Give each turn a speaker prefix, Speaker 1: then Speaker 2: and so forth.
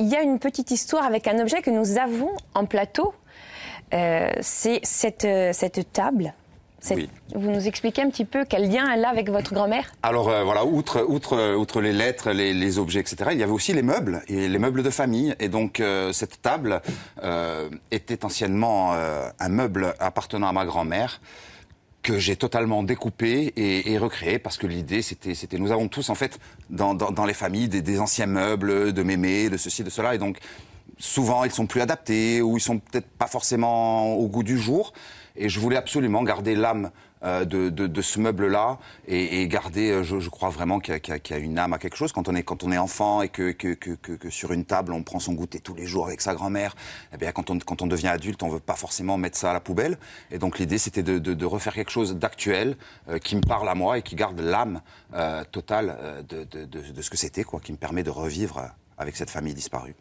Speaker 1: il y a une petite histoire avec un objet que nous avons en plateau. Euh, c'est cette, euh, cette table. Vous nous expliquez un petit peu quel lien elle a avec votre grand-mère
Speaker 2: Alors euh, voilà, outre, outre, outre les lettres, les, objets, etc., il y avait aussi les meubles, et les meubles de famille. Et donc cette table était anciennement un meuble appartenant à ma grand-mère que j'ai totalement découpé et, recréé parce que l'idée c'était c'était nous avons tous en fait dans, les familles des, des, anciens meubles de mémé de ceci de cela et donc souvent ils sont plus adaptés ou ils sont peut-être pas forcément au goût du jour. Et je voulais absolument garder l'âme euh, de, ce meuble-là et, garder, euh, je, crois vraiment qu'il y, a une âme à quelque chose. Quand on est, quand on est enfant et que, sur une table on prend son goûter tous les jours avec sa grand-mère, eh bien quand on, quand on devient adulte, on veut pas forcément mettre ça à la poubelle. Et donc l'idée c'était de, refaire quelque chose d'actuel euh, qui me parle à moi et qui garde l'âme totale de, ce que c'était, quoi, qui me permet de revivre avec cette famille disparue.